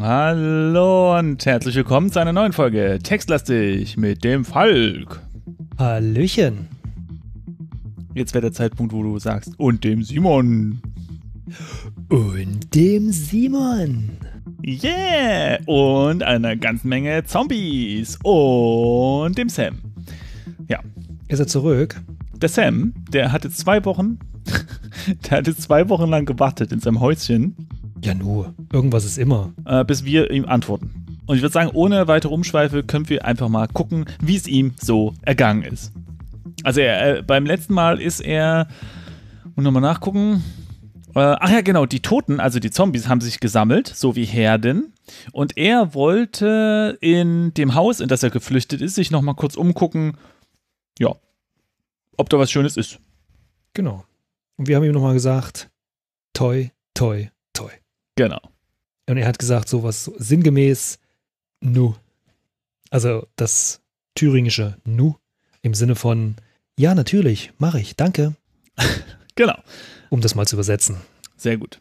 Hallo und herzlich willkommen zu einer neuen Folge Textlastig mit dem Falk. Hallöchen. Jetzt wäre der Zeitpunkt, wo du sagst, und dem Simon. Und dem Simon. Yeah! Und einer ganzen Menge Zombies. Und dem Sam. Ja. Ist er zurück? Der Sam, der hatte zwei Wochen, der hatte zwei Wochen lang gewartet in seinem Häuschen. Ja, nur. Irgendwas ist immer. Äh, bis wir ihm antworten. Und ich würde sagen, ohne weitere Umschweife können wir einfach mal gucken, wie es ihm so ergangen ist. Also er, äh, beim letzten Mal ist er, muss nochmal nachgucken. Äh, ach ja, genau, die Toten, also die Zombies, haben sich gesammelt, so wie Herden. Und er wollte in dem Haus, in das er geflüchtet ist, sich nochmal kurz umgucken, ja, ob da was Schönes ist. Genau. Und wir haben ihm nochmal gesagt, toi, toi, toi. Genau. Und er hat gesagt, sowas sinngemäß, nu. Also das thüringische nu im Sinne von, ja, natürlich, mache ich, danke. genau. Um das mal zu übersetzen. Sehr gut.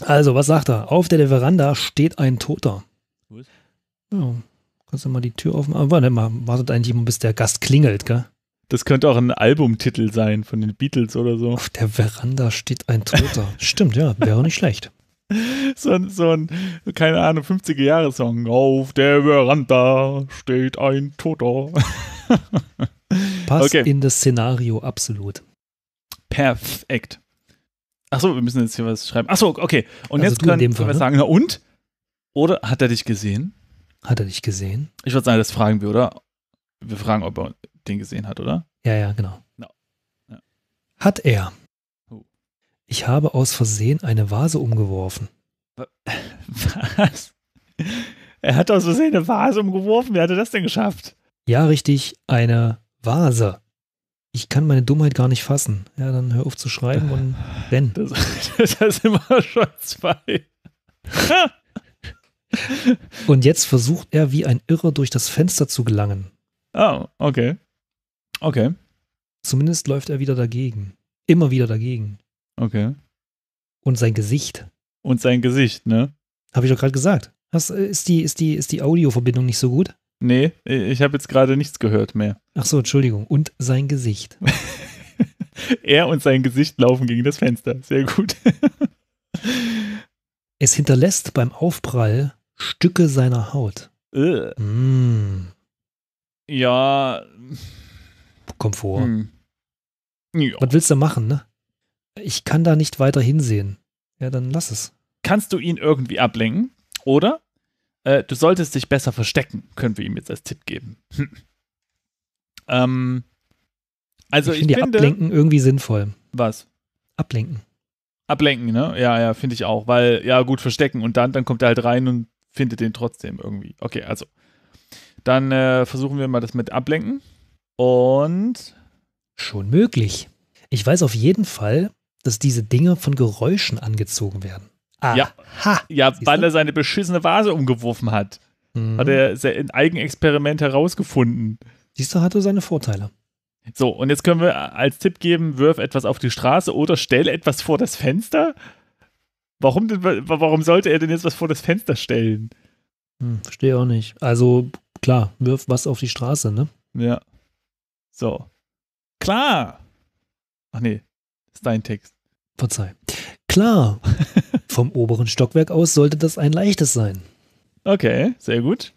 Also, was sagt er? Auf der Veranda steht ein Toter. Was? Ja, kannst du mal die Tür offen machen? warte mal, wartet eigentlich immer, bis der Gast klingelt, gell? Das könnte auch ein Albumtitel sein von den Beatles oder so. Auf der Veranda steht ein Toter. Stimmt, ja, wäre nicht schlecht. So, ein, so ein, keine Ahnung, 50er-Jahre-Song. Auf der Veranda steht ein Toter. Passt okay. in das Szenario absolut. Perfekt. Achso, wir müssen jetzt hier was schreiben. Achso, okay. Und also jetzt können, können Fall, wir ne? sagen, na und? Oder hat er dich gesehen? Hat er dich gesehen? Ich würde sagen, das fragen wir, oder? Wir fragen, ob er den gesehen hat, oder? Ja, ja, genau. No. Ja. Hat er. Oh. Ich habe aus Versehen eine Vase umgeworfen. Was? Er hat aus Versehen eine Vase umgeworfen. Wer hatte das denn geschafft? Ja, richtig, eine Vase. Ich kann meine Dummheit gar nicht fassen. Ja, dann hör auf zu schreiben und wenn. Das, das sind immer schon zwei. und jetzt versucht er wie ein Irrer durch das Fenster zu gelangen. Ah, oh, okay. Okay. Zumindest läuft er wieder dagegen. Immer wieder dagegen. Okay. Und sein Gesicht. Und sein Gesicht, ne? Habe ich doch gerade gesagt. Das äh, ist die, ist die, ist die Audioverbindung nicht so gut? Nee, ich habe jetzt gerade nichts gehört mehr. Ach so, Entschuldigung. Und sein Gesicht. er und sein Gesicht laufen gegen das Fenster. Sehr gut. es hinterlässt beim Aufprall Stücke seiner Haut. Mm. Ja. Komfort. Hm. Ja. Was willst du machen, ne? Ich kann da nicht weiter hinsehen. Ja, dann lass es. Kannst du ihn irgendwie ablenken? Oder äh, du solltest dich besser verstecken, können wir ihm jetzt als Tipp geben. Ähm, also ich, ich finde ablenken irgendwie sinnvoll. Was? Ablenken. Ablenken, ne? Ja, ja, finde ich auch, weil ja gut verstecken und dann dann kommt er halt rein und findet den trotzdem irgendwie. Okay, also dann äh, versuchen wir mal das mit ablenken und schon möglich. Ich weiß auf jeden Fall, dass diese Dinge von Geräuschen angezogen werden. Ah. Ja, ha. ja weil er seine beschissene Vase umgeworfen hat. Mhm. Hat er ein Eigenexperiment herausgefunden. Siehst du, hatte seine Vorteile. So, und jetzt können wir als Tipp geben: wirf etwas auf die Straße oder stell etwas vor das Fenster. Warum, denn, warum sollte er denn jetzt was vor das Fenster stellen? Hm, verstehe auch nicht. Also, klar, wirf was auf die Straße, ne? Ja. So. Klar! Ach nee, ist dein Text. Verzeih. Klar, Vom oberen Stockwerk aus sollte das ein leichtes sein. Okay, sehr gut.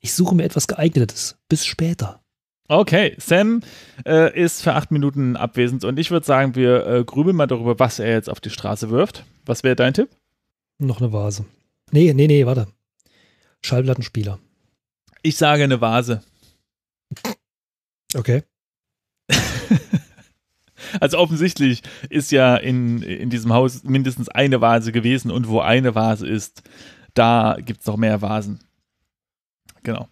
Ich suche mir etwas geeignetes. Bis später. Okay, Sam äh, ist für acht Minuten abwesend und ich würde sagen, wir äh, grübeln mal darüber, was er jetzt auf die Straße wirft. Was wäre dein Tipp? Noch eine Vase. Nee, nee, nee, warte. Schallplattenspieler. Ich sage eine Vase. Okay. Also offensichtlich ist ja in, in diesem Haus mindestens eine Vase gewesen und wo eine Vase ist, da gibt es noch mehr Vasen. Genau.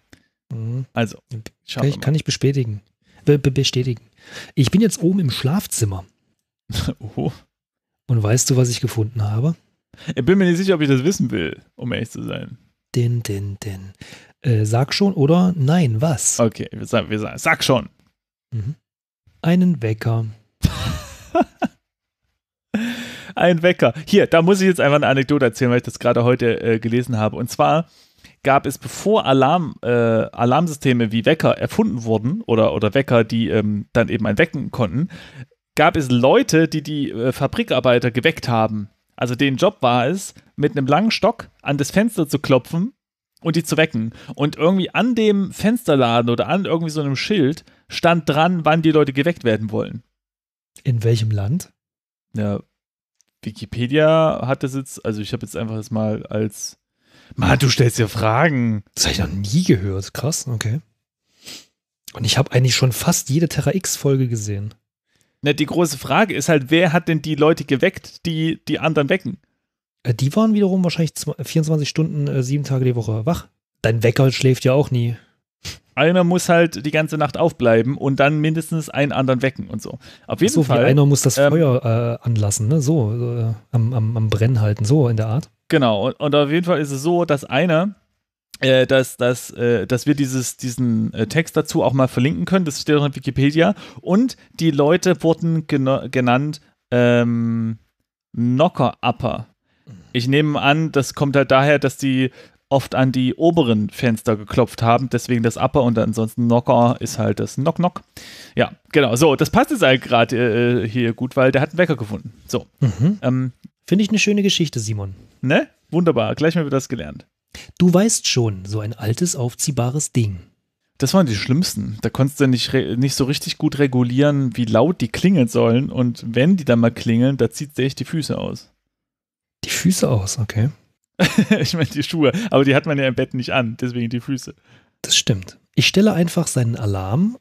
Mhm. Also, kann ich, kann ich bestätigen. Be be bestätigen. Ich bin jetzt oben im Schlafzimmer. oh. Und weißt du, was ich gefunden habe? Ich bin mir nicht sicher, ob ich das wissen will, um ehrlich zu sein. Din, din, din. Äh, sag schon oder nein, was? Okay, wir sagen, wir sagen sag schon. Mhm. Einen Wecker. Ein Wecker. Hier, da muss ich jetzt einfach eine Anekdote erzählen, weil ich das gerade heute äh, gelesen habe. Und zwar gab es, bevor Alarm, äh, Alarmsysteme wie Wecker erfunden wurden oder, oder Wecker, die ähm, dann eben ein Wecken konnten, gab es Leute, die die äh, Fabrikarbeiter geweckt haben. Also den Job war es, mit einem langen Stock an das Fenster zu klopfen und die zu wecken. Und irgendwie an dem Fensterladen oder an irgendwie so einem Schild stand dran, wann die Leute geweckt werden wollen. In welchem Land? Ja, Wikipedia hat das jetzt, also ich habe jetzt einfach das mal als. Mann, du stellst ja Fragen. Das habe ich noch nie gehört. Krass, okay. Und ich habe eigentlich schon fast jede Terra X-Folge gesehen. Na, die große Frage ist halt, wer hat denn die Leute geweckt, die die anderen wecken? Äh, die waren wiederum wahrscheinlich 24 Stunden, äh, sieben Tage die Woche wach. Dein Wecker schläft ja auch nie einer muss halt die ganze Nacht aufbleiben und dann mindestens einen anderen wecken und so. Auf jeden so, Fall. Einer muss das ähm, Feuer äh, anlassen, ne? so, äh, am, am, am Brennen halten, so in der Art. Genau, und, und auf jeden Fall ist es so, dass einer äh, dass, dass, äh, dass wir dieses, diesen äh, Text dazu auch mal verlinken können. Das steht auch in Wikipedia. Und die Leute wurden genannt ähm, Knocker-Upper. Ich nehme an, das kommt halt daher, dass die oft an die oberen Fenster geklopft haben, deswegen das Upper und ansonsten Knocker ist halt das Knock Knock. Ja, genau. So, das passt jetzt halt gerade äh, äh hier gut, weil der hat einen Wecker gefunden. So. Mhm. Ähm, Finde ich eine schöne Geschichte, Simon. Ne? Wunderbar, gleich mal wieder das gelernt. Du weißt schon, so ein altes, aufziehbares Ding. Das waren die schlimmsten. Da konntest du nicht, nicht so richtig gut regulieren, wie laut die klingeln sollen. Und wenn die dann mal klingeln, da zieht sich die Füße aus. Die Füße aus, okay. ich meine die Schuhe, aber die hat man ja im Bett nicht an, deswegen die Füße. Das stimmt. Ich stelle einfach seinen Alarm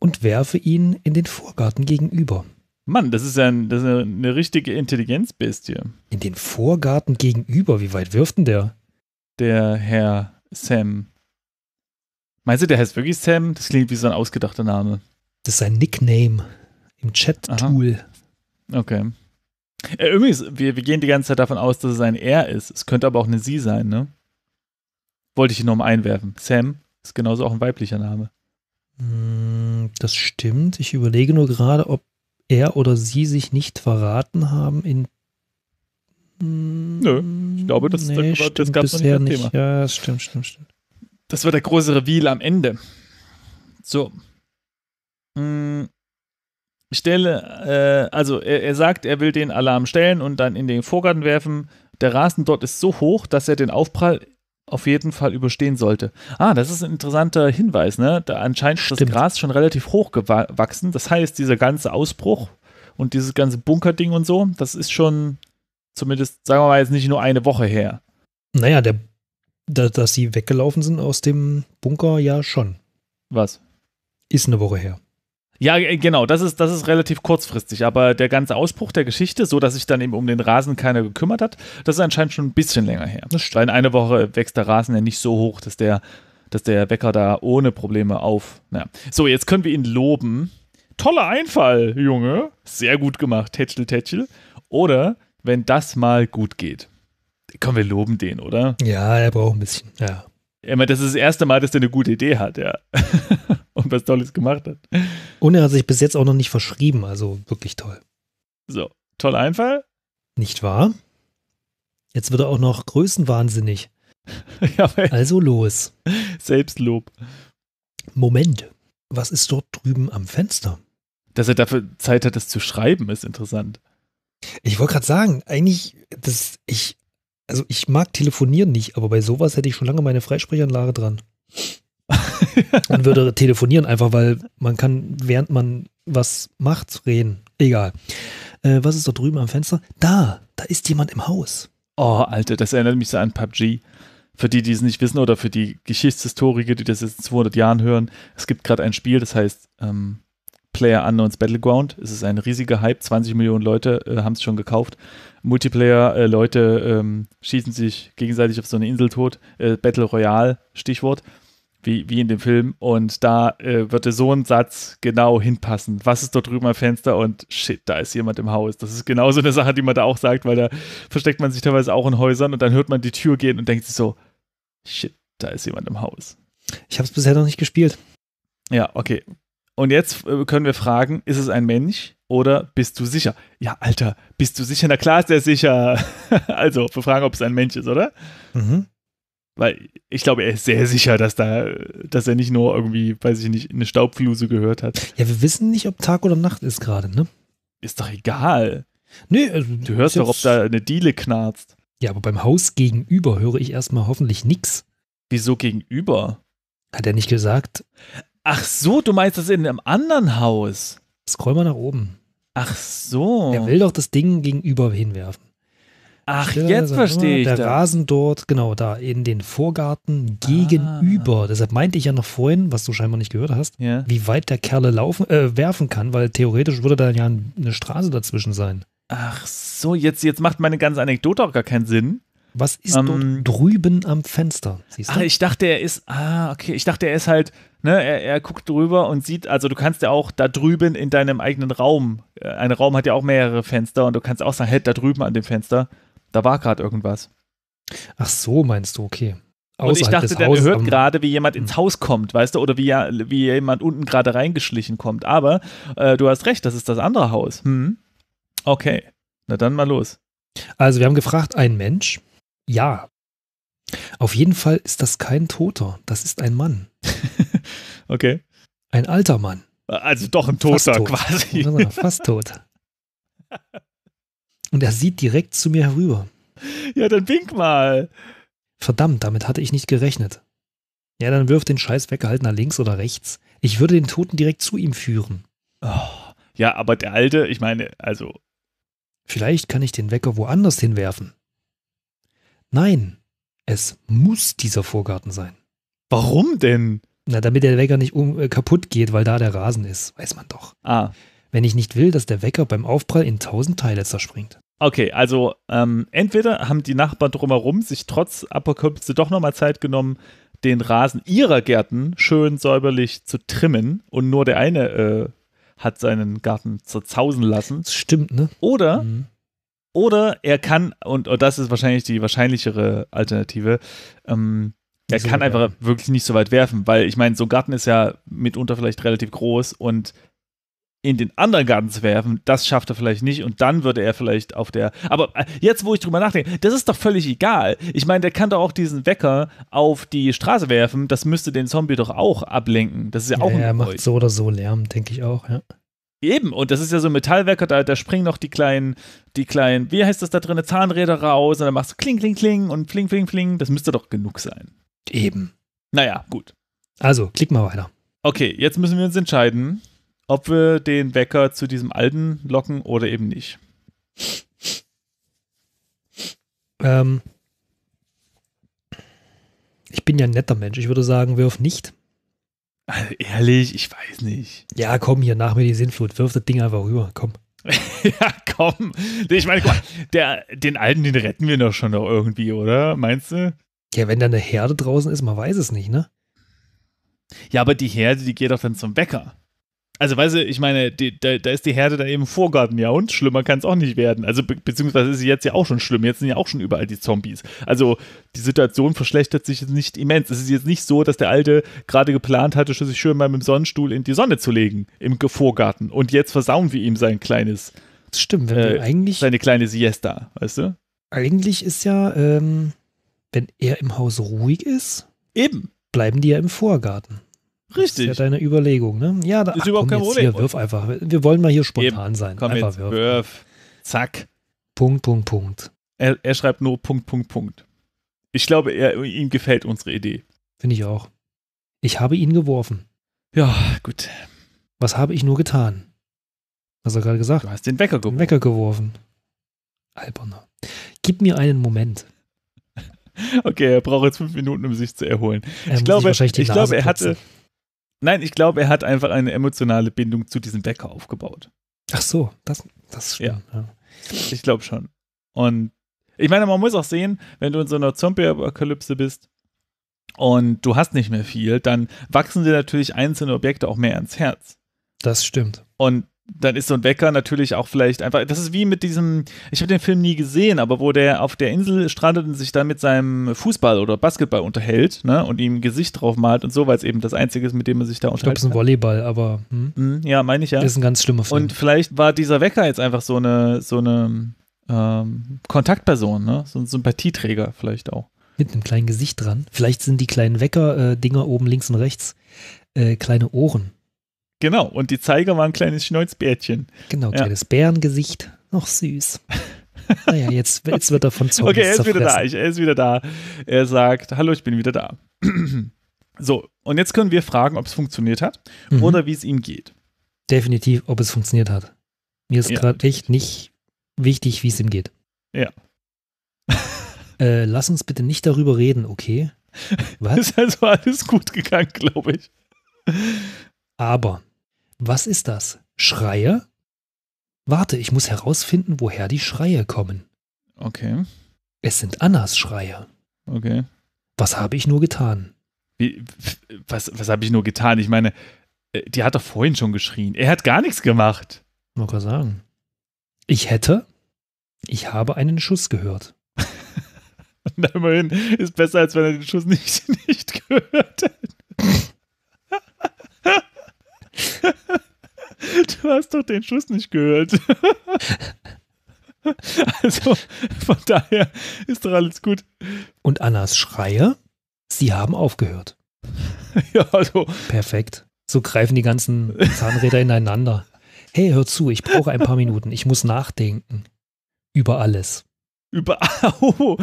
und werfe ihn in den Vorgarten gegenüber. Mann, das ist, ja ein, das ist eine richtige Intelligenzbestie. In den Vorgarten gegenüber, wie weit wirft denn der? Der Herr Sam. Meinst du, der heißt wirklich Sam? Das klingt wie so ein ausgedachter Name. Das ist sein Nickname im Chat-Tool. Okay. Äh, übrigens, wir, wir gehen die ganze Zeit davon aus, dass es ein Er ist. Es könnte aber auch eine Sie sein, ne? Wollte ich hier nochmal einwerfen. Sam ist genauso auch ein weiblicher Name. Hm, das stimmt. Ich überlege nur gerade, ob er oder sie sich nicht verraten haben in. Nö, ich glaube, das, hm, nee, das, das gab es nicht, nicht. Thema. Ja, stimmt, stimmt, stimmt. Das war der große Reveal am Ende. So. Hm stelle, äh, also er, er, sagt, er will den Alarm stellen und dann in den Vorgarten werfen. Der Rasen dort ist so hoch, dass er den Aufprall auf jeden Fall überstehen sollte. Ah, das ist ein interessanter Hinweis, ne? Da anscheinend ist das Gras schon relativ hoch gewachsen. Das heißt, dieser ganze Ausbruch und dieses ganze Bunkerding und so, das ist schon zumindest, sagen wir mal, jetzt nicht nur eine Woche her. Naja, der, da, dass sie weggelaufen sind aus dem Bunker, ja schon. Was? Ist eine Woche her. Ja, äh, genau, das ist, das ist relativ kurzfristig, aber der ganze Ausbruch der Geschichte, so dass sich dann eben um den Rasen keiner gekümmert hat, das ist anscheinend schon ein bisschen länger her. Weil in einer Woche wächst der Rasen ja nicht so hoch, dass der, dass der Wecker da ohne Probleme auf. Naja. So, jetzt können wir ihn loben. Toller Einfall, Junge. Sehr gut gemacht, Tätschel, Tätschel. Oder, wenn das mal gut geht. Können wir loben den, oder? Ja, er braucht ein bisschen, ja. Ich meine, das ist das erste Mal, dass der eine gute Idee hat, ja. Und was Tolles gemacht hat. Und er hat sich bis jetzt auch noch nicht verschrieben, also wirklich toll. So, toll Einfall. Nicht wahr? Jetzt wird er auch noch größenwahnsinnig. ja, also los. Selbstlob. Moment, was ist dort drüben am Fenster? Dass er dafür Zeit hat, das zu schreiben, ist interessant. Ich wollte gerade sagen, eigentlich, das, ich also ich mag telefonieren nicht, aber bei sowas hätte ich schon lange meine Freisprechanlage dran. Man würde telefonieren einfach, weil man kann, während man was macht, reden. Egal. Äh, was ist da drüben am Fenster? Da, da ist jemand im Haus. Oh, Alter, das erinnert mich so an PUBG. Für die, die es nicht wissen oder für die Geschichtshistoriker, die das jetzt in 200 Jahren hören, es gibt gerade ein Spiel, das heißt ähm, Player Unknowns Battleground. Es ist ein riesiger Hype, 20 Millionen Leute äh, haben es schon gekauft. Multiplayer-Leute äh, ähm, schießen sich gegenseitig auf so eine Insel tot. Äh, Battle Royale, Stichwort, wie, wie in dem Film. Und da äh, würde so ein Satz genau hinpassen. Was ist dort drüben am Fenster? Und shit, da ist jemand im Haus. Das ist genau so eine Sache, die man da auch sagt, weil da versteckt man sich teilweise auch in Häusern und dann hört man die Tür gehen und denkt sich so, shit, da ist jemand im Haus. Ich habe es bisher noch nicht gespielt. Ja, okay. Und jetzt äh, können wir fragen, ist es ein Mensch oder bist du sicher? Ja, Alter, bist du sicher? Na klar ist er sicher. also, wir fragen, ob es ein Mensch ist, oder? Mhm. Weil ich glaube, er ist sehr sicher, dass da, dass er nicht nur irgendwie, weiß ich nicht, eine Staubfluse gehört hat. Ja, wir wissen nicht, ob Tag oder Nacht ist gerade, ne? Ist doch egal. Nee, also du hörst doch, ob da eine Diele knarzt. Ja, aber beim Haus gegenüber höre ich erstmal hoffentlich nichts. Wieso gegenüber? Hat er nicht gesagt? Ach so, du meinst das in einem anderen Haus? Scroll mal nach oben. Ach so. Er will doch das Ding gegenüber hinwerfen. Ach, ja, jetzt verstehe ich. Der das. Rasen dort, genau, da in den Vorgarten gegenüber. Ah. Deshalb meinte ich ja noch vorhin, was du scheinbar nicht gehört hast, yeah. wie weit der Kerle laufen, äh, werfen kann, weil theoretisch würde da ja eine Straße dazwischen sein. Ach so, jetzt, jetzt macht meine ganze Anekdote auch gar keinen Sinn. Was ist ähm, dort drüben am Fenster? Siehst du? Ach, ich dachte, er ist. Ah, okay. Ich dachte, er ist halt Ne, er, er, guckt drüber und sieht, also du kannst ja auch da drüben in deinem eigenen Raum, äh, ein Raum hat ja auch mehrere Fenster und du kannst auch sagen, hey, da drüben an dem Fenster, da war gerade irgendwas. Ach so, meinst du, okay. Und ich dachte, der Hauses, hört gerade, wie jemand ins hm. Haus kommt, weißt du, oder wie, wie jemand unten gerade reingeschlichen kommt. Aber äh, du hast recht, das ist das andere Haus. Hm. Okay, na dann mal los. Also wir haben gefragt, ein Mensch? Ja. Auf jeden Fall ist das kein Toter, das ist ein Mann. Okay. Ein alter Mann. Also doch ein Toter tot. quasi. Fast tot. Und er sieht direkt zu mir herüber. Ja, dann wink mal. Verdammt, damit hatte ich nicht gerechnet. Ja, dann wirf den Scheiß weg, halt nach links oder rechts. Ich würde den Toten direkt zu ihm führen. Oh, ja, aber der Alte, ich meine, also. Vielleicht kann ich den Wecker woanders hinwerfen. Nein, es muss dieser Vorgarten sein. Warum denn? Na, damit der Wecker nicht um, äh, kaputt geht, weil da der Rasen ist, weiß man doch. Ah. Wenn ich nicht will, dass der Wecker beim Aufprall in tausend Teile zerspringt. Okay, also ähm, entweder haben die Nachbarn drumherum sich trotz Apokalypse doch nochmal Zeit genommen, den Rasen ihrer Gärten schön säuberlich zu trimmen und nur der eine äh, hat seinen Garten zerzausen lassen. Das stimmt, ne? Oder, mhm. oder er kann, und, und, das ist wahrscheinlich die wahrscheinlichere Alternative, ähm, er kann so einfach wirklich nicht so weit werfen, weil ich meine, so ein Garten ist ja mitunter vielleicht relativ groß und in den anderen Garten zu werfen, das schafft er vielleicht nicht und dann würde er vielleicht auf der. Aber äh, jetzt, wo ich drüber nachdenke, das ist doch völlig egal. Ich meine, der kann doch auch diesen Wecker auf die Straße werfen, das müsste den Zombie doch auch ablenken. Das ist ja auch ja, Er macht so oder so Lärm, denke ich auch, ja. Eben, und das ist ja so ein Metallwecker, da, da springen noch die kleinen, die kleinen, wie heißt das da drin, Zahnräder raus und dann machst du kling, kling, kling und fling, fling, fling. Das müsste doch genug sein. Eben. Naja, gut. Also, klick mal weiter. Okay, jetzt müssen wir uns entscheiden, ob wir den Wecker zu diesem alten locken oder eben nicht. Ähm, ich bin ja ein netter Mensch. Ich würde sagen, wirf nicht. Also ehrlich, ich weiß nicht. Ja, komm hier nach mir die Sinnflut. Wirf das Ding einfach rüber. Komm. ja, komm. Ich meine, guck mal, der, den alten, den retten wir doch schon noch irgendwie, oder? Meinst du? Ja, wenn da eine Herde draußen ist, man weiß es nicht, ne? Ja, aber die Herde, die geht doch dann zum Bäcker. Also, weißt du, ich meine, die, da, da, ist die Herde dann eben Vorgarten, ja, und schlimmer kann es auch nicht werden. Also, be beziehungsweise ist sie jetzt ja auch schon schlimm. Jetzt sind ja auch schon überall die Zombies. Also, die Situation verschlechtert sich jetzt nicht immens. Es ist jetzt nicht so, dass der Alte gerade geplant hatte, sich schön mal mit dem Sonnenstuhl in die Sonne zu legen im Vorgarten. Und jetzt versauen wir ihm sein kleines. Das stimmt, wenn wir äh, eigentlich. Seine kleine Siesta, weißt du? Eigentlich ist ja. Ähm wenn er im Haus ruhig ist, eben bleiben die ja im Vorgarten. Richtig. Das ist ja deine Überlegung, ne? Ja, da ist ach, überhaupt komm, kein Problem. Hier, wirf einfach. Wir wollen mal hier spontan eben. sein. Komm einfach jetzt, wirf. wirf. Zack. Punkt, Punkt, Punkt. Er, er, schreibt nur Punkt, Punkt, Punkt. Ich glaube, er, ihm gefällt unsere Idee. Finde ich auch. Ich habe ihn geworfen. Ja, gut. Was habe ich nur getan? Hast du gerade gesagt? Du hast den Wecker geworfen. Den Wecker geworfen. Alberner. Gib mir einen Moment. Okay, er braucht jetzt fünf Minuten, um sich zu erholen. Er ich glaube, ich glaube, er hatte. Nein, ich glaube, er hat einfach eine emotionale Bindung zu diesem Bäcker aufgebaut. Ach so, das, das stimmt. Ja. ja. Ich glaube schon. Und ich meine, man muss auch sehen, wenn du in so einer Zombie-Apokalypse bist und du hast nicht mehr viel, dann wachsen dir natürlich einzelne Objekte auch mehr ans Herz. Das stimmt. Und dann ist so ein Wecker natürlich auch vielleicht einfach. Das ist wie mit diesem, ich habe den Film nie gesehen, aber wo der auf der Insel strandet und sich dann mit seinem Fußball oder Basketball unterhält, ne? Und ihm ein Gesicht drauf malt und so, weil es eben das Einzige ist, mit dem er sich da unterhält. Ich glaube, es ist ein Volleyball, aber. Hm? Mhm, ja, meine ich ja. Das ist ein ganz schlimmer Film. Und vielleicht war dieser Wecker jetzt einfach so eine, so eine ähm, Kontaktperson, ne? So ein Sympathieträger vielleicht auch. Mit einem kleinen Gesicht dran. Vielleicht sind die kleinen Wecker-Dinger äh, oben links und rechts äh, kleine Ohren Genau, und die Zeiger waren ein kleines Schnäuzbärtchen. Genau, kleines ja. Bärengesicht. Noch süß. Naja, jetzt, jetzt wird er von Zombies Okay, er ist wieder da. Ich, er ist wieder da. Er sagt, hallo, ich bin wieder da. so, und jetzt können wir fragen, ob es funktioniert hat mhm. oder wie es ihm geht. Definitiv, ob es funktioniert hat. Mir ist ja. gerade echt nicht wichtig, wie es ihm geht. Ja. äh, lass uns bitte nicht darüber reden, okay? Was? ist also alles gut gegangen, glaube ich. Aber was ist das? Schreie? Warte, ich muss herausfinden, woher die Schreie kommen. Okay. Es sind Annas Schreie. Okay. Was habe ich nur getan? Wie, was was habe ich nur getan? Ich meine, äh, die hat doch vorhin schon geschrien. Er hat gar nichts gemacht. Muss ich sagen. Ich hätte, ich habe einen Schuss gehört. Na, immerhin ist besser, als wenn er den Schuss nicht, nicht gehört hätte. Du hast doch den Schuss nicht gehört. Also von daher ist doch alles gut. Und Annas Schreie, sie haben aufgehört. Ja, also. Perfekt. So greifen die ganzen Zahnräder ineinander. Hey, hör zu, ich brauche ein paar Minuten. Ich muss nachdenken. Über alles. Über, oh,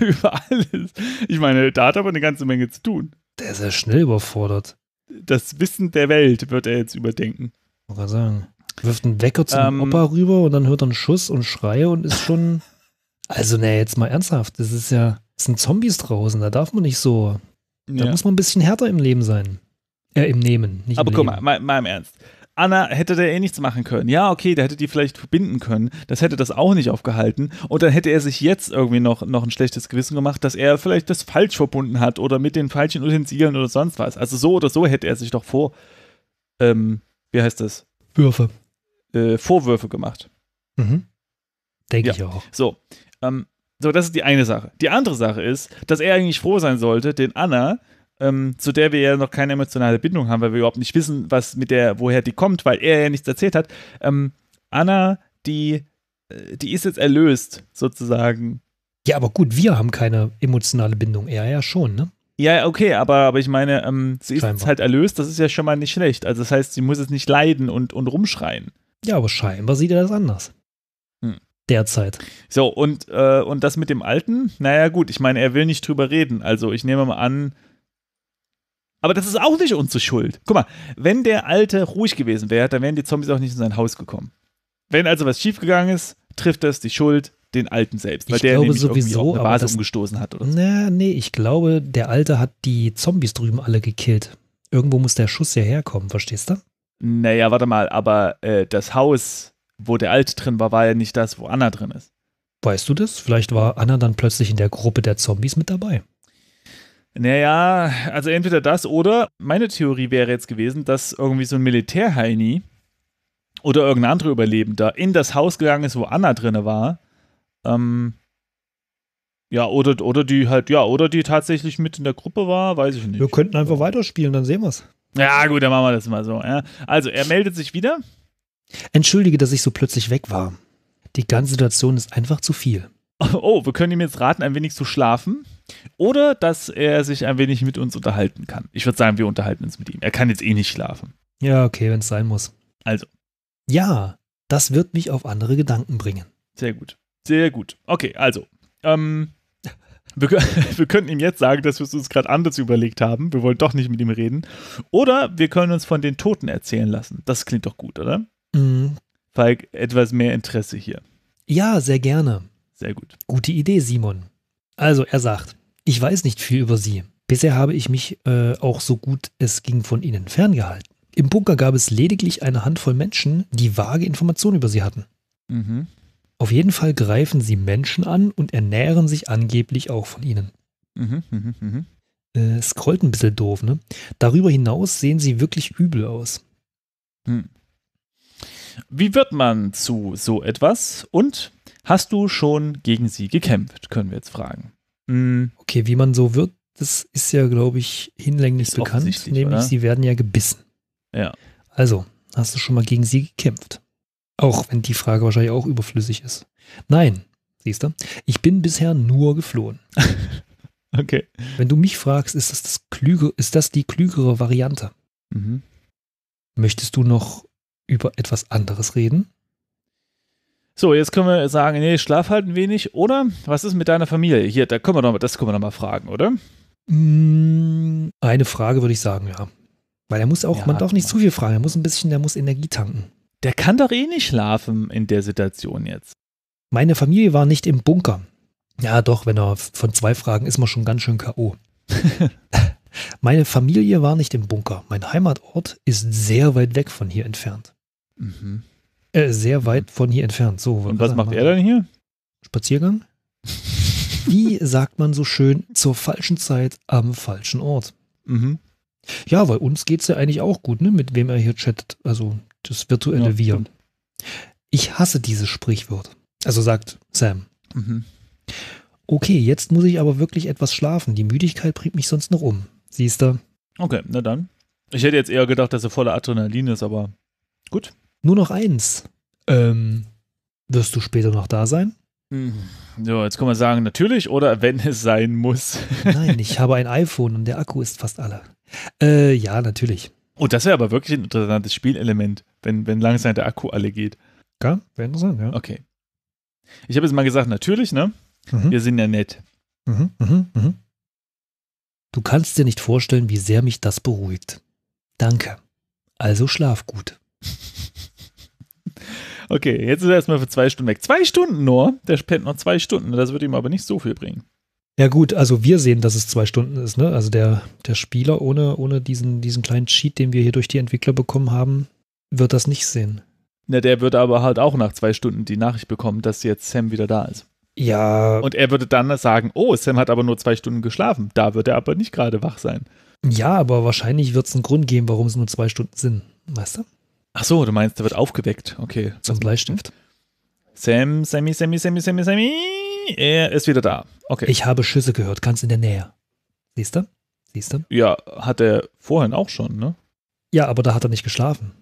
über alles. Ich meine, da hat aber eine ganze Menge zu tun. Der ist ja schnell überfordert. Das Wissen der Welt wird er jetzt überdenken. Wollte gerade sagen. Wirft einen Wecker zum ähm, Opa rüber und dann hört er einen Schuss und Schreie und ist schon. Also, ne, jetzt mal ernsthaft. Das ist ja. Das sind Zombies draußen, da darf man nicht so. Ja. Da muss man ein bisschen härter im Leben sein. Äh, im Nehmen. Nicht Aber im guck Leben. mal, mal, mal im Ernst. Anna hätte da eh nichts machen können. Ja, okay, der hätte die vielleicht verbinden können. Das hätte das auch nicht aufgehalten. Und dann hätte er sich jetzt irgendwie noch, noch ein schlechtes Gewissen gemacht, dass er vielleicht das falsch verbunden hat oder mit den falschen Utensilien oder sonst was. Also so oder so hätte er sich doch vor ähm, wie heißt das? Würfe. Äh, Vorwürfe gemacht. Mhm. Denke ja. ich auch. So, ähm, so, das ist die eine Sache. Die andere Sache ist, dass er eigentlich froh sein sollte, den Anna, ähm, zu der wir ja noch keine emotionale Bindung haben, weil wir überhaupt nicht wissen, was mit der, woher die kommt, weil er ja nichts erzählt hat. Ähm, Anna, die, äh, die ist jetzt erlöst, sozusagen. Ja, aber gut, wir haben keine emotionale Bindung, er ja schon, ne? Ja, okay, aber, aber ich meine, ähm, sie ist scheinbar. jetzt halt erlöst, das ist ja schon mal nicht schlecht. Also das heißt, sie muss jetzt nicht leiden und, und rumschreien. Ja, aber scheinbar sieht er das anders. Hm. Derzeit. So, und, äh, und das mit dem Alten? Naja, gut, ich meine, er will nicht drüber reden. Also ich nehme mal an. Aber das ist auch nicht unsere Schuld. Guck mal, wenn der Alte ruhig gewesen wäre, dann wären die Zombies auch nicht in sein Haus gekommen. Wenn also was schiefgegangen ist, trifft das die Schuld den Alten selbst, weil ich der glaube sowieso auf eine Vase das, umgestoßen hat oder so. Na, nee, ich glaube, der Alte hat die Zombies drüben alle gekillt. Irgendwo muss der Schuss ja herkommen, verstehst du? Naja, warte mal, aber äh, das Haus, wo der Alte drin war, war ja nicht das, wo Anna drin ist. Weißt du das? Vielleicht war Anna dann plötzlich in der Gruppe der Zombies mit dabei. Naja, also entweder das oder meine Theorie wäre jetzt gewesen, dass irgendwie so ein Militärheini oder irgendein anderer Überlebender in das Haus gegangen ist, wo Anna drin war ähm, ja, oder, oder die halt, ja, oder die tatsächlich mit in der Gruppe war, weiß ich nicht. Wir könnten einfach weiterspielen, dann sehen wir es. Ja, gut, dann machen wir das mal so. Ja. Also, er meldet sich wieder. Entschuldige, dass ich so plötzlich weg war. Die ganze Situation ist einfach zu viel. Oh, wir können ihm jetzt raten, ein wenig zu schlafen oder dass er sich ein wenig mit uns unterhalten kann. Ich würde sagen, wir unterhalten uns mit ihm. Er kann jetzt eh nicht schlafen. Ja, okay, wenn es sein muss. Also. Ja, das wird mich auf andere Gedanken bringen. Sehr gut. Sehr gut. Okay, also. Ähm, wir, wir könnten ihm jetzt sagen, dass wir es uns gerade anders überlegt haben. Wir wollen doch nicht mit ihm reden. Oder wir können uns von den Toten erzählen lassen. Das klingt doch gut, oder? Mhm. Falk, etwas mehr Interesse hier. Ja, sehr gerne. Sehr gut. Gute Idee, Simon. Also, er sagt, ich weiß nicht viel über sie. Bisher habe ich mich äh, auch so gut es ging von ihnen ferngehalten. Im Bunker gab es lediglich eine Handvoll Menschen, die vage Informationen über sie hatten. Mhm. Auf jeden Fall greifen sie Menschen an und ernähren sich angeblich auch von ihnen. Mhm, mh, mh. Äh, scrollt ein bisschen doof, ne? Darüber hinaus sehen sie wirklich übel aus. Hm. Wie wird man zu so etwas? Und hast du schon gegen sie gekämpft, können wir jetzt fragen. Mhm. Okay, wie man so wird, das ist ja, glaube ich, hinlänglich ist bekannt. Nämlich, oder? sie werden ja gebissen. Ja. Also, hast du schon mal gegen sie gekämpft? Auch wenn die Frage wahrscheinlich auch überflüssig ist. Nein, siehst du, ich bin bisher nur geflohen. okay. Wenn du mich fragst, ist das, das klüge, ist das die klügere Variante? Mhm. Möchtest du noch über etwas anderes reden? So, jetzt können wir sagen, nee, schlaf halt ein wenig, oder? Was ist mit deiner Familie? Hier, da können wir noch, das können wir noch mal fragen, oder? Mm, eine Frage würde ich sagen, ja. Weil er muss auch, ja, man darf nicht genau. zu viel fragen, er muss ein bisschen, der muss Energie tanken der kann doch eh nicht schlafen in der Situation jetzt. Meine Familie war nicht im Bunker. Ja, doch, wenn er von zwei Fragen ist man schon ganz schön K.O. Meine Familie war nicht im Bunker. Mein Heimatort ist sehr weit weg von hier entfernt. Mhm. Äh, sehr weit von hier entfernt. So, Und was macht er denn hier? Spaziergang? Wie sagt man so schön, zur falschen Zeit am falschen Ort? Mhm. Ja, weil uns geht es ja eigentlich auch gut, ne? mit wem er hier chattet. Also das virtuelle ja, Wir. Ich hasse dieses Sprichwort. Also sagt Sam. Mhm. Okay, jetzt muss ich aber wirklich etwas schlafen. Die Müdigkeit bringt mich sonst noch um. Siehst du? Okay, na dann. Ich hätte jetzt eher gedacht, dass er voller Adrenalin ist, aber gut. Nur noch eins. Ähm, wirst du später noch da sein? Ja, mhm. jetzt kann man sagen, natürlich oder wenn es sein muss. Nein, ich habe ein iPhone und der Akku ist fast alle. Äh, ja, natürlich. Und oh, das wäre aber wirklich ein interessantes Spielelement, wenn, wenn langsam der Akku alle geht. Ja, wäre interessant, ja. Okay. Ich habe jetzt mal gesagt, natürlich, ne? Mhm. Wir sind ja nett. Mhm, mhm, mhm. Du kannst dir nicht vorstellen, wie sehr mich das beruhigt. Danke. Also schlaf gut. okay, jetzt ist er erstmal für zwei Stunden weg. Zwei Stunden nur? Der pennt noch zwei Stunden. Das würde ihm aber nicht so viel bringen. Ja gut, also wir sehen, dass es zwei Stunden ist. Ne? Also der, der Spieler ohne, ohne diesen, diesen kleinen Cheat, den wir hier durch die Entwickler bekommen haben, wird das nicht sehen. Na, der würde aber halt auch nach zwei Stunden die Nachricht bekommen, dass jetzt Sam wieder da ist. Ja. Und er würde dann sagen, oh, Sam hat aber nur zwei Stunden geschlafen. Da wird er aber nicht gerade wach sein. Ja, aber wahrscheinlich wird es einen Grund geben, warum es nur zwei Stunden sind. Weißt du? Ach so, du meinst, er wird aufgeweckt. Okay. Zum Bleistift. Sam, Sammy, Sammy, Sammy, Sammy, Sammy. Er ist wieder da. Okay. Ich habe Schüsse gehört, ganz in der Nähe. Siehst du? Siehst du? Ja, hat er vorhin auch schon, ne? Ja, aber da hat er nicht geschlafen.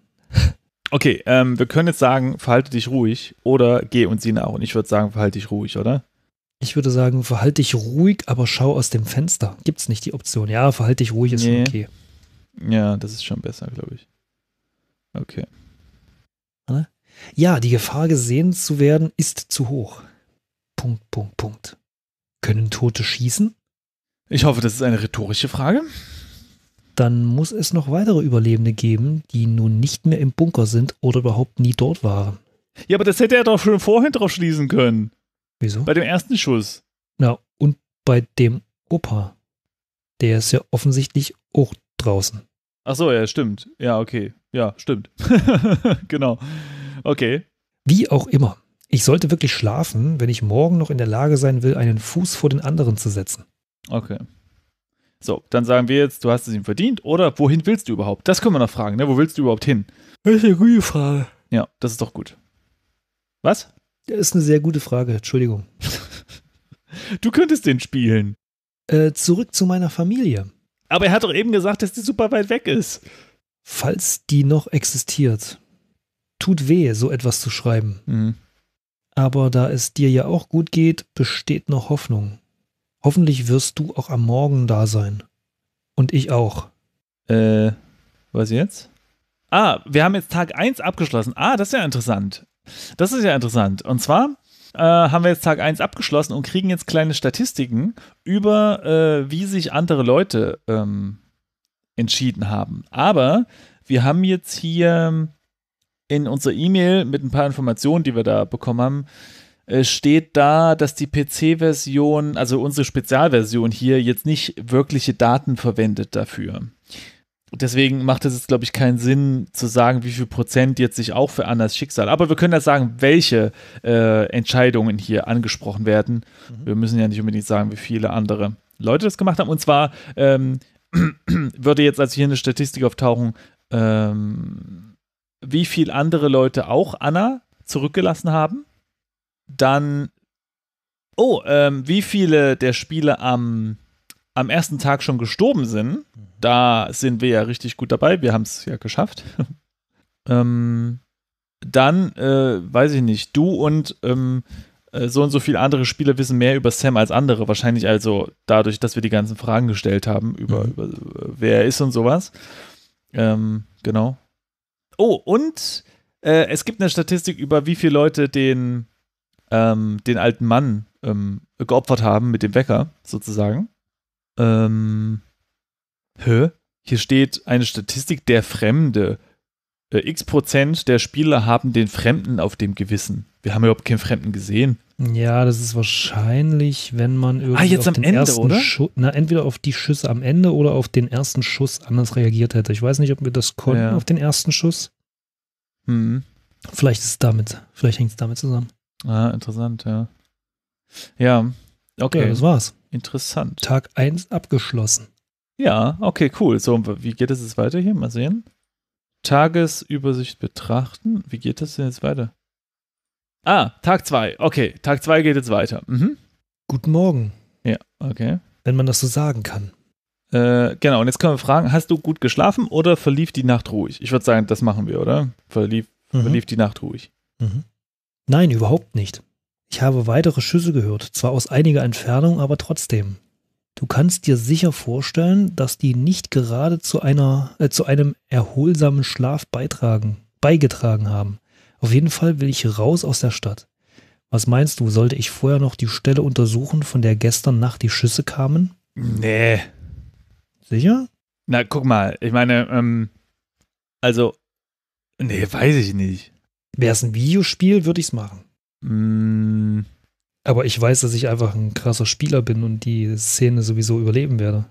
Okay, ähm, wir können jetzt sagen, verhalte dich ruhig oder geh und sieh nach. Und ich würde sagen, verhalte dich ruhig, oder? Ich würde sagen, verhalte dich ruhig, aber schau aus dem Fenster. Gibt's nicht die Option. Ja, verhalte dich ruhig ist nee. okay. Ja, das ist schon besser, glaube ich. Okay. Ja, die Gefahr gesehen zu werden ist zu hoch. Punkt, Punkt, Punkt. Können Tote schießen? Ich hoffe, das ist eine rhetorische Frage. Dann muss es noch weitere Überlebende geben, die nun nicht mehr im Bunker sind oder überhaupt nie dort waren. Ja, aber das hätte er doch schon vorhin drauf schließen können. Wieso? Bei dem ersten Schuss. Na, und bei dem Opa. Der ist ja offensichtlich auch draußen. Ach so, ja, stimmt. Ja, okay. Ja, stimmt. genau. Okay. Wie auch immer ich sollte wirklich schlafen, wenn ich morgen noch in der Lage sein will, einen Fuß vor den anderen zu setzen. Okay. So, dann sagen wir jetzt, du hast es ihm verdient oder wohin willst du überhaupt? Das können wir noch fragen, ne? Wo willst du überhaupt hin? Das ist eine gute Frage. Ja, das ist doch gut. Was? Das ist eine sehr gute Frage, Entschuldigung. du könntest den spielen. Äh, zurück zu meiner Familie. Aber er hat doch eben gesagt, dass die super weit weg ist. Falls die noch existiert. Tut weh, so etwas zu schreiben. Mhm. Aber da es dir ja auch gut geht, besteht noch Hoffnung. Hoffentlich wirst du auch am Morgen da sein. Und ich auch. Äh, was jetzt? Ah, wir haben jetzt Tag 1 abgeschlossen. Ah, das ist ja interessant. Das ist ja interessant. Und zwar äh, haben wir jetzt Tag 1 abgeschlossen und kriegen jetzt kleine Statistiken über, äh, wie sich andere Leute ähm, entschieden haben. Aber wir haben jetzt hier in unserer E-Mail mit ein paar Informationen, die wir da bekommen haben, äh, steht da, dass die PC-Version, also unsere Spezialversion hier, jetzt nicht wirkliche Daten verwendet dafür. Deswegen macht es jetzt, glaube ich, keinen Sinn zu sagen, wie viel Prozent jetzt sich auch für Annas Schicksal. Aber wir können ja sagen, welche äh, Entscheidungen hier angesprochen werden. Mhm. Wir müssen ja nicht unbedingt sagen, wie viele andere Leute das gemacht haben. Und zwar ähm, würde jetzt, als hier eine Statistik auftauchen, ähm, wie viel andere Leute auch Anna zurückgelassen haben. Dann, oh, ähm, wie viele der Spiele am, am ersten Tag schon gestorben sind. Mhm. Da sind wir ja richtig gut dabei. Wir haben es ja geschafft. ähm, dann, äh, weiß ich nicht, du und ähm, äh, so und so viele andere Spieler wissen mehr über Sam als andere. Wahrscheinlich also dadurch, dass wir die ganzen Fragen gestellt haben über, mhm. über äh, wer er ist und sowas. Ähm, genau. Oh, und äh, es gibt eine Statistik über, wie viele Leute den, ähm, den alten Mann ähm, geopfert haben mit dem Wecker, sozusagen. Ähm, hä? Hier steht eine Statistik der Fremde. Äh, X Prozent der Spieler haben den Fremden auf dem Gewissen wir haben überhaupt keinen Fremden gesehen. Ja, das ist wahrscheinlich, wenn man irgendwie ah, jetzt auf am den Ende, ersten oder? Schuss, na, entweder auf die Schüsse am Ende oder auf den ersten Schuss anders reagiert hätte. Ich weiß nicht, ob wir das konnten ja. auf den ersten Schuss. Hm. Vielleicht ist es damit, vielleicht hängt es damit zusammen. Ah, interessant, ja. Ja, okay. Ja, das war's. Interessant. Tag 1 abgeschlossen. Ja, okay, cool. So, wie geht es jetzt weiter hier? Mal sehen. Tagesübersicht betrachten. Wie geht das denn jetzt weiter? Ah, Tag 2. Okay, Tag 2 geht jetzt weiter. Mhm. Guten Morgen. Ja, okay. Wenn man das so sagen kann. Äh, genau, und jetzt können wir fragen, hast du gut geschlafen oder verlief die Nacht ruhig? Ich würde sagen, das machen wir, oder? Verlief, mhm. verlief die Nacht ruhig. Mhm. Nein, überhaupt nicht. Ich habe weitere Schüsse gehört, zwar aus einiger Entfernung, aber trotzdem. Du kannst dir sicher vorstellen, dass die nicht gerade zu einer äh, zu einem erholsamen Schlaf beitragen, beigetragen haben. Auf jeden Fall will ich raus aus der Stadt. Was meinst du, sollte ich vorher noch die Stelle untersuchen, von der gestern Nacht die Schüsse kamen? Nee. Sicher? Na, guck mal, ich meine, ähm, also, nee, weiß ich nicht. Wäre es ein Videospiel, würde ich es machen. Mm. Aber ich weiß, dass ich einfach ein krasser Spieler bin und die Szene sowieso überleben werde.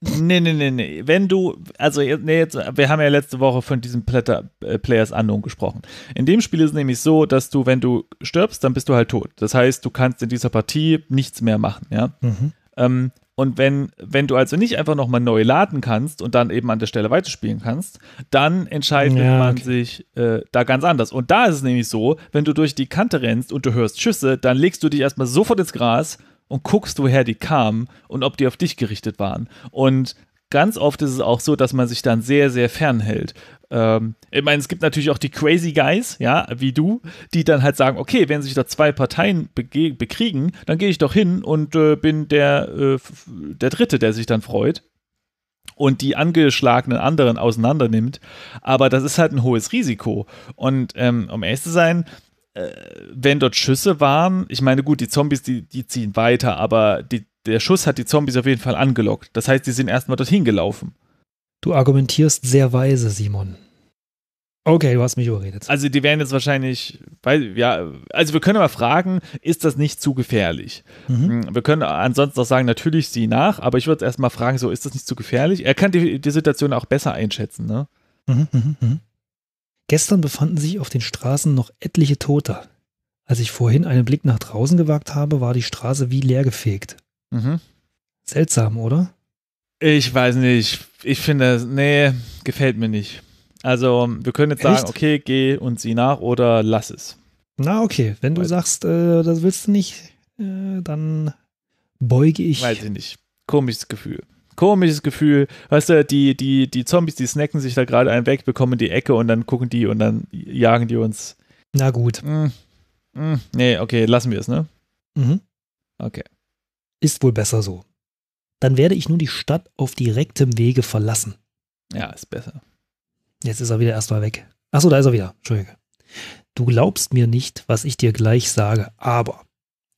Nee, nee, nee, nee. Wenn du, also nee, jetzt, wir haben ja letzte Woche von diesem Platter, äh, Players Unknown gesprochen. In dem Spiel ist es nämlich so, dass du, wenn du stirbst, dann bist du halt tot. Das heißt, du kannst in dieser Partie nichts mehr machen, ja. Mhm. Ähm, und wenn, wenn du also nicht einfach nochmal neu laden kannst und dann eben an der Stelle weiterspielen kannst, dann entscheidet ja, man sich äh, da ganz anders. Und da ist es nämlich so, wenn du durch die Kante rennst und du hörst Schüsse, dann legst du dich erstmal sofort ins Gras, und guckst, woher die kamen und ob die auf dich gerichtet waren. Und ganz oft ist es auch so, dass man sich dann sehr, sehr fernhält. Ähm, ich meine, es gibt natürlich auch die Crazy Guys, ja, wie du, die dann halt sagen, okay, wenn sich da zwei Parteien bekriegen, dann gehe ich doch hin und äh, bin der, äh, der Dritte, der sich dann freut und die angeschlagenen anderen auseinander nimmt. Aber das ist halt ein hohes Risiko. Und ähm, um ehrlich zu sein, äh, wenn dort Schüsse waren, ich meine, gut, die Zombies, die, die ziehen weiter, aber die, der Schuss hat die Zombies auf jeden Fall angelockt. Das heißt, die sind erstmal dorthin gelaufen. Du argumentierst sehr weise, Simon. Okay, du hast mich überredet. Also die werden jetzt wahrscheinlich, weil, ja, also wir können mal fragen, ist das nicht zu gefährlich? Mhm. Hm, wir können ansonsten auch sagen, natürlich sieh nach, aber ich würde es erstmal fragen, so ist das nicht zu gefährlich? Er kann die, die Situation auch besser einschätzen, ne? Mhm, mh, mh. Gestern befanden sich auf den Straßen noch etliche Tote. Als ich vorhin einen Blick nach draußen gewagt habe, war die Straße wie leer gefegt. Mhm. Seltsam, oder? Ich weiß nicht. Ich finde, nee, gefällt mir nicht. Also, wir können jetzt Echt? sagen, okay, geh und sieh nach oder lass es. Na, okay. Wenn du weiß sagst, äh, das willst du nicht, äh, dann beuge ich. Weiß ich nicht. Komisches Gefühl komisches Gefühl. Weißt du, die, die, die Zombies, die snacken sich da gerade einen weg, bekommen die Ecke und dann gucken die und dann jagen die uns. Na gut. Mm, mm, nee, okay, lassen wir es, ne? Mhm. Okay. Ist wohl besser so. Dann werde ich nun die Stadt auf direktem Wege verlassen. Ja, ist besser. Jetzt ist er wieder erstmal weg. Achso, da ist er wieder. Entschuldige. Du glaubst mir nicht, was ich dir gleich sage, aber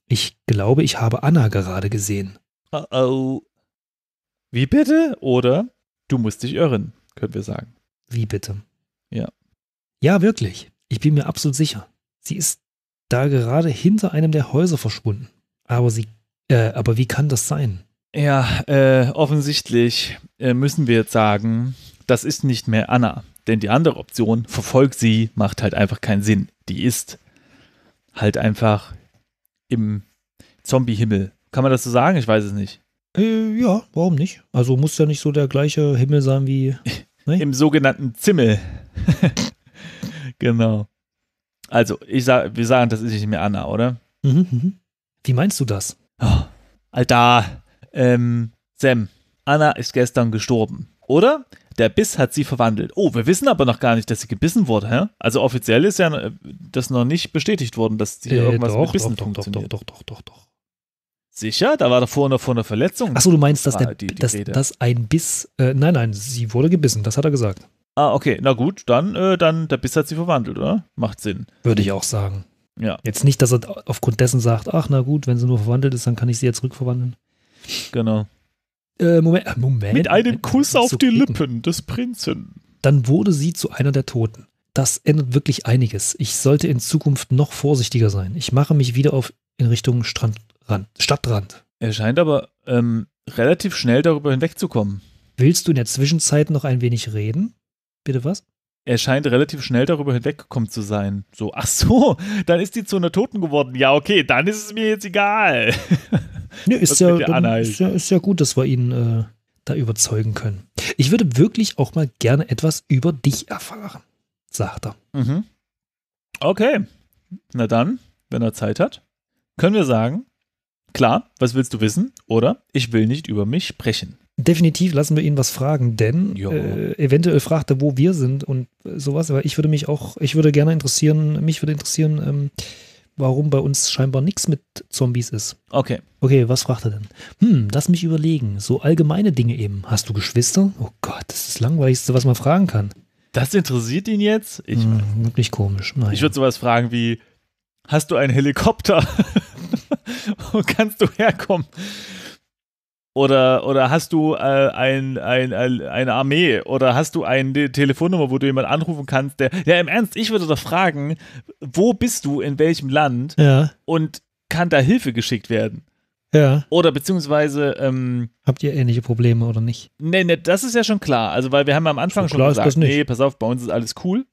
ich glaube, ich habe Anna gerade gesehen. Oh, oh, wie bitte? Oder du musst dich irren, können wir sagen. Wie bitte? Ja. Ja, wirklich. Ich bin mir absolut sicher. Sie ist da gerade hinter einem der Häuser verschwunden. Aber sie, äh, aber wie kann das sein? Ja, äh, offensichtlich äh, müssen wir jetzt sagen, das ist nicht mehr Anna. Denn die andere Option, verfolgt sie, macht halt einfach keinen Sinn. Die ist halt einfach im Zombie-Himmel. Kann man das so sagen? Ich weiß es nicht. Äh, ja, warum nicht? Also muss ja nicht so der gleiche Himmel sein wie ne? im sogenannten Zimmel. genau. Also, ich sag, wir sagen, das ist nicht mehr Anna, oder? Mhm, mhm. Wie meinst du das? Oh, Alter, ähm, Sam, Anna ist gestern gestorben, oder? Der Biss hat sie verwandelt. Oh, wir wissen aber noch gar nicht, dass sie gebissen wurde, hä? Also offiziell ist ja äh, das noch nicht bestätigt worden, dass hier äh, irgendwas doch, mit Bissen doch, doch, funktioniert. Doch, doch, doch, doch, doch. Sicher, da war davor noch von einer Verletzung. Achso, du meinst, dass, der, die, die dass, dass ein Biss. Äh, nein, nein, sie wurde gebissen, das hat er gesagt. Ah, okay, na gut, dann, äh, dann der Biss hat sie verwandelt, oder? Macht Sinn. Würde ich auch sagen. Ja. Jetzt nicht, dass er aufgrund dessen sagt, ach na gut, wenn sie nur verwandelt ist, dann kann ich sie jetzt rückverwandeln. Genau. Äh, Moment, äh, Moment. Mit einem Moment, Kuss auf die Lippen. Lippen des Prinzen. Dann wurde sie zu einer der Toten. Das ändert wirklich einiges. Ich sollte in Zukunft noch vorsichtiger sein. Ich mache mich wieder auf in Richtung Strand Rand, Stadtrand. Er scheint aber ähm, relativ schnell darüber hinwegzukommen. Willst du in der Zwischenzeit noch ein wenig reden? Bitte was? Er scheint relativ schnell darüber hinweggekommen zu sein. So, ach so, dann ist die zu einer Toten geworden. Ja, okay, dann ist es mir jetzt egal. Nö, ist, ja, ist, ja, ist ja, gut, dass wir ihn äh, da überzeugen können. Ich würde wirklich auch mal gerne etwas über dich erfahren, sagt er. Mhm. Okay, na dann, wenn er Zeit hat, können wir sagen, Klar, was willst du wissen? Oder ich will nicht über mich sprechen. Definitiv lassen wir ihn was fragen, denn äh, eventuell fragt er, wo wir sind und äh, sowas. Aber ich würde mich auch, ich würde gerne interessieren, mich würde interessieren, ähm, warum bei uns scheinbar nichts mit Zombies ist. Okay. Okay, was fragt er denn? Hm, lass mich überlegen. So allgemeine Dinge eben. Hast du Geschwister? Oh Gott, das ist das Langweiligste, was man fragen kann. Das interessiert ihn jetzt? Ich hm, Wirklich komisch. Naja. Ich würde sowas fragen wie: Hast du einen Helikopter? Wo kannst du herkommen? Oder, oder hast du äh, ein, ein, ein, eine Armee? Oder hast du eine Telefonnummer, wo du jemanden anrufen kannst, der. Ja, im Ernst, ich würde doch fragen, wo bist du, in welchem Land? Ja. Und kann da Hilfe geschickt werden? Ja. Oder beziehungsweise. Ähm, Habt ihr ähnliche Probleme oder nicht? Nee, nee, das ist ja schon klar. Also, weil wir haben ja am Anfang schon gesagt, nee, pass auf, bei uns ist alles cool.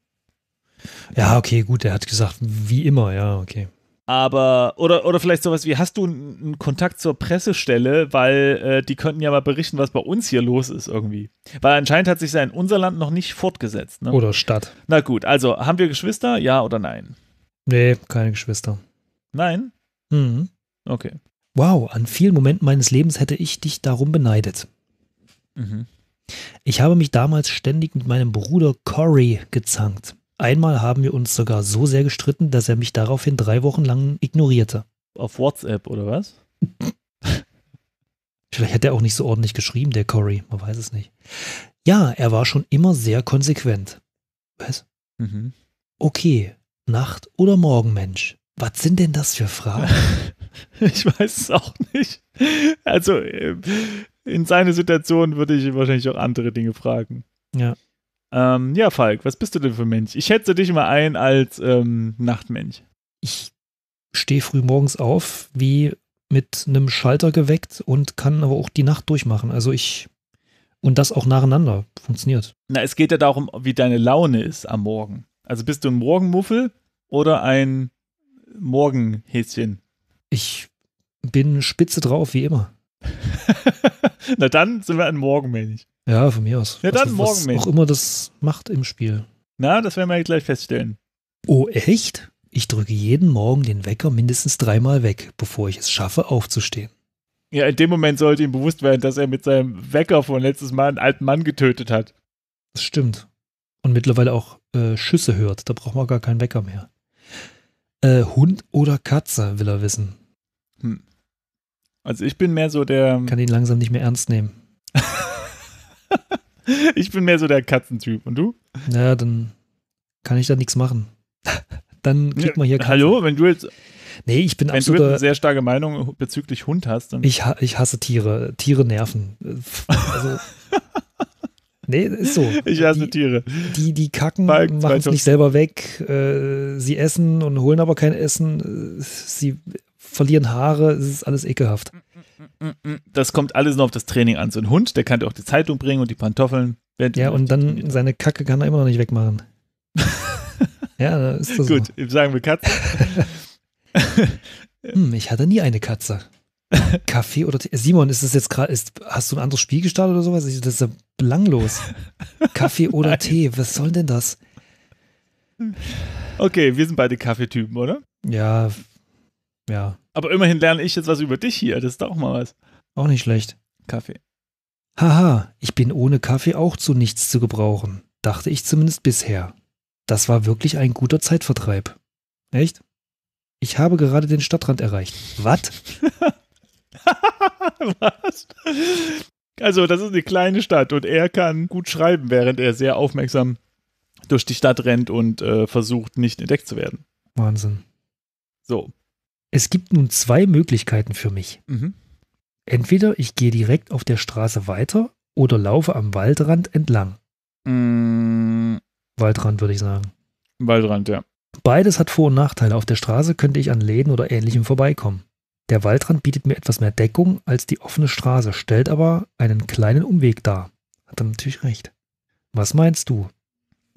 Ja, okay, gut, er hat gesagt, wie immer, ja, okay. Aber, oder, oder vielleicht sowas wie, hast du einen Kontakt zur Pressestelle, weil äh, die könnten ja mal berichten, was bei uns hier los ist irgendwie. Weil anscheinend hat sich sein unser Land noch nicht fortgesetzt. Ne? Oder Stadt. Na gut, also haben wir Geschwister, ja oder nein? Nee, keine Geschwister. Nein? Mhm. Okay. Wow, an vielen Momenten meines Lebens hätte ich dich darum beneidet. Mhm. Ich habe mich damals ständig mit meinem Bruder Corey gezankt. Einmal haben wir uns sogar so sehr gestritten, dass er mich daraufhin drei Wochen lang ignorierte. Auf WhatsApp oder was? Vielleicht hat er auch nicht so ordentlich geschrieben, der Cory. Man weiß es nicht. Ja, er war schon immer sehr konsequent. Was? Mhm. Okay, Nacht- oder Morgen, Mensch? Was sind denn das für Fragen? ich weiß es auch nicht. Also ähm, in seiner Situation würde ich wahrscheinlich auch andere Dinge fragen. Ja. Ähm, ja, Falk, was bist du denn für ein Mensch? Ich schätze dich mal ein als ähm, Nachtmensch. Ich stehe früh morgens auf, wie mit einem Schalter geweckt und kann aber auch die Nacht durchmachen. Also ich. Und das auch nacheinander funktioniert. Na, es geht ja darum, wie deine Laune ist am Morgen. Also bist du ein Morgenmuffel oder ein Morgenhäschen? Ich bin spitze drauf, wie immer. Na dann sind wir ein Morgenmännchen. Ja, von mir aus. Ja, dann Morgenmensch. Was auch immer das macht im Spiel. Na, das werden wir gleich feststellen. Oh, echt? Ich drücke jeden Morgen den Wecker mindestens dreimal weg, bevor ich es schaffe, aufzustehen. Ja, in dem Moment sollte ihm bewusst werden, dass er mit seinem Wecker von letztes Mal einen alten Mann getötet hat. Das stimmt. Und mittlerweile auch äh, Schüsse hört. Da braucht man gar keinen Wecker mehr. Äh, Hund oder Katze, will er wissen. Hm. Also ich bin mehr so der. Kann ihn langsam nicht mehr ernst nehmen. ich bin mehr so der Katzentyp. Und du? Naja, dann kann ich da nichts machen. dann kriegt man hier Katzen. Hallo, wenn du jetzt. Nee, ich bin absolut. Wenn du eine sehr starke Meinung bezüglich Hund hast, dann. Ich, ich hasse Tiere. Tiere nerven. Also. nee, ist so. Ich hasse die, Tiere. Die, die kacken, machen es nicht selber weg. Äh, sie essen und holen aber kein Essen. Äh, sie verlieren Haare, es ist alles ekelhaft. Das kommt alles nur auf das Training an. So ein Hund, der kann dir auch die Zeitung bringen und die Pantoffeln. Ja, und dann seine Kacke kann er immer noch nicht wegmachen. ja, ist das Gut, so. sagen wir Katze. hm, ich hatte nie eine Katze. Kaffee oder Tee? Simon, ist das jetzt gerade, hast du ein anderes Spiel gestartet oder sowas? Das ist ja belanglos. Kaffee oder Nein. Tee, was soll denn das? Okay, wir sind beide Kaffeetypen, oder? Ja, ja. Aber immerhin lerne ich jetzt was über dich hier. Das ist doch mal was. Auch nicht schlecht. Kaffee. Haha, ich bin ohne Kaffee auch zu nichts zu gebrauchen, dachte ich zumindest bisher. Das war wirklich ein guter Zeitvertreib. Echt? Ich habe gerade den Stadtrand erreicht. Was? was? Also, das ist eine kleine Stadt und er kann gut schreiben, während er sehr aufmerksam durch die Stadt rennt und äh, versucht, nicht entdeckt zu werden. Wahnsinn. So, es gibt nun zwei Möglichkeiten für mich. Mhm. Entweder ich gehe direkt auf der Straße weiter oder laufe am Waldrand entlang. Mhm. Waldrand würde ich sagen. Waldrand, ja. Beides hat Vor- und Nachteile. Auf der Straße könnte ich an Läden oder ähnlichem vorbeikommen. Der Waldrand bietet mir etwas mehr Deckung als die offene Straße, stellt aber einen kleinen Umweg dar. Hat er natürlich recht. Was meinst du?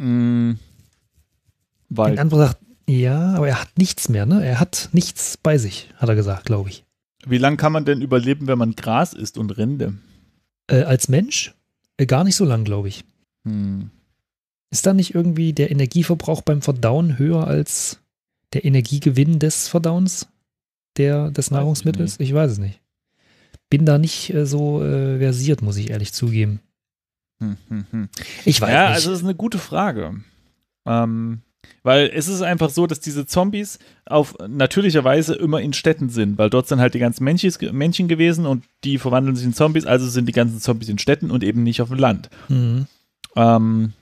Mm, Wald. In Anbetracht ja, aber er hat nichts mehr, ne? Er hat nichts bei sich, hat er gesagt, glaube ich. Wie lange kann man denn überleben, wenn man Gras isst und Rinde? Äh, als Mensch? Äh, gar nicht so lang, glaube ich. Hm. Ist da nicht irgendwie der Energieverbrauch beim Verdauen höher als der Energiegewinn des Verdauens der, des weiß Nahrungsmittels? Ich, ich, weiß es nicht. Bin da nicht äh, so äh, versiert, muss ich ehrlich zugeben. Hm, hm, hm. ich weiß ja, nicht. Ja, also das ist eine gute Frage. Ähm, weil es ist einfach so, dass diese Zombies auf natürlicher Weise immer in Städten sind, weil dort sind halt die ganzen Menschis, Männchen gewesen und die verwandeln sich in Zombies, also sind die ganzen Zombies in Städten und eben nicht auf dem Land. Mhm. Ähm,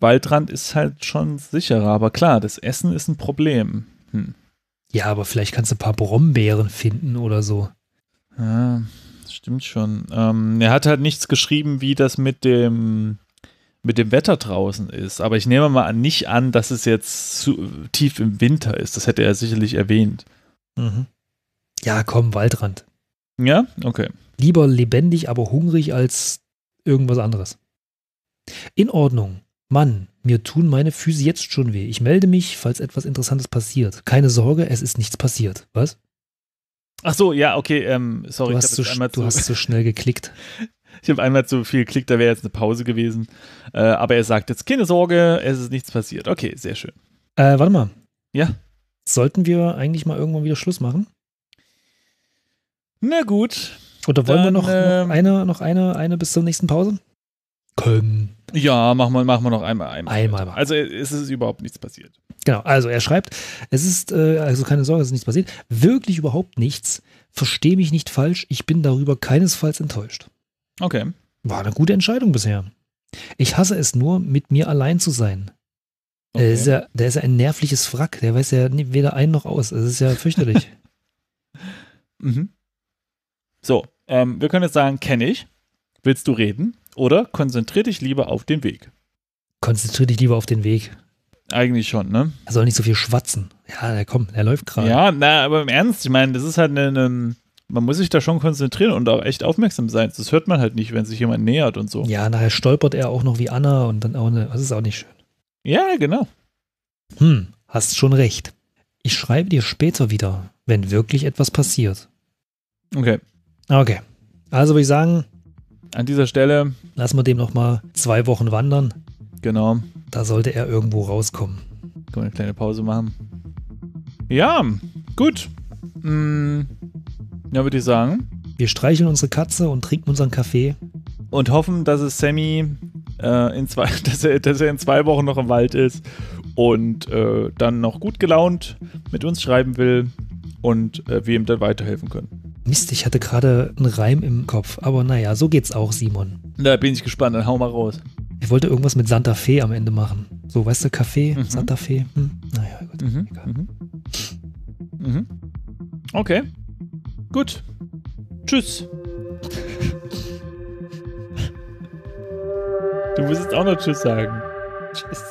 Waldrand ist halt schon sicherer, aber klar, das Essen ist ein Problem. Hm. Ja, aber vielleicht kannst du ein paar Brombeeren finden oder so. Ja, stimmt schon. Ähm, er hat halt nichts geschrieben, wie das mit dem mit dem Wetter draußen ist. Aber ich nehme mal an, nicht an, dass es jetzt zu, tief im Winter ist. Das hätte er sicherlich erwähnt. Mhm. Ja, komm, Waldrand. Ja, okay. Lieber lebendig, aber hungrig als irgendwas anderes. In Ordnung. Mann, mir tun meine Füße jetzt schon weh. Ich melde mich, falls etwas Interessantes passiert. Keine Sorge, es ist nichts passiert. Was? Ach so, ja, okay, ähm, sorry. Du hast, so, du hast so schnell geklickt. Ich habe einmal zu viel geklickt, da wäre jetzt eine Pause gewesen. Äh, aber er sagt jetzt, keine Sorge, es ist nichts passiert. Okay, sehr schön. Äh, warte mal. Ja. Sollten wir eigentlich mal irgendwann wieder Schluss machen? Na gut. Oder wollen Dann, wir noch, noch, ähm, eine, noch eine, eine bis zur nächsten Pause? Können. Ja, machen wir, machen wir noch einmal. Einmal. einmal machen. also es ist überhaupt nichts passiert. Genau, also er schreibt, es ist, äh, also keine Sorge, es ist nichts passiert. Wirklich überhaupt nichts. Verstehe mich nicht falsch, ich bin darüber keinesfalls enttäuscht. Okay. War eine gute Entscheidung bisher. Ich hasse es nur, mit mir allein zu sein. Okay. Der, ist ja, der ist ja ein nervliches Wrack. Der weiß ja weder ein noch aus. Das ist ja fürchterlich. mhm. So, ähm, wir können jetzt sagen, kenne ich. Willst du reden? Oder konzentrier dich lieber auf den Weg. Konzentrier dich lieber auf den Weg. Eigentlich schon, ne? Er soll nicht so viel schwatzen. Ja, komm, er läuft gerade. Ja, na, aber im Ernst, ich meine, das ist halt eine, eine man muss sich da schon konzentrieren und auch echt aufmerksam sein. Das hört man halt nicht, wenn sich jemand nähert und so. Ja, nachher stolpert er auch noch wie Anna und dann auch ne, das ist auch nicht schön. Ja, genau. Hm, hast schon recht. Ich schreibe dir später wieder, wenn wirklich etwas passiert. Okay. Okay. Also würde ich sagen, an dieser Stelle lassen wir dem nochmal zwei Wochen wandern. Genau. Da sollte er irgendwo rauskommen. Können wir eine kleine Pause machen? Ja, gut. Hm. Ja, würde ich sagen. Wir streicheln unsere Katze und trinken unseren Kaffee. Und hoffen, dass es Sammy äh, in zwei, dass er, dass er in zwei Wochen noch im Wald ist und äh, dann noch gut gelaunt mit uns schreiben will und äh, wir ihm dann weiterhelfen können. Mist, ich hatte gerade einen Reim im Kopf, aber naja, so geht's auch, Simon. Da bin ich gespannt, dann hau mal raus. Ich wollte irgendwas mit Santa Fe am Ende machen. So, weißt du, Kaffee, mhm. Santa Fe. Hm, naja, gut. Mhm. Egal. Mhm. Mhm. Okay. Gut. Tschüss. Du musst jetzt auch noch Tschüss sagen. Tschüss.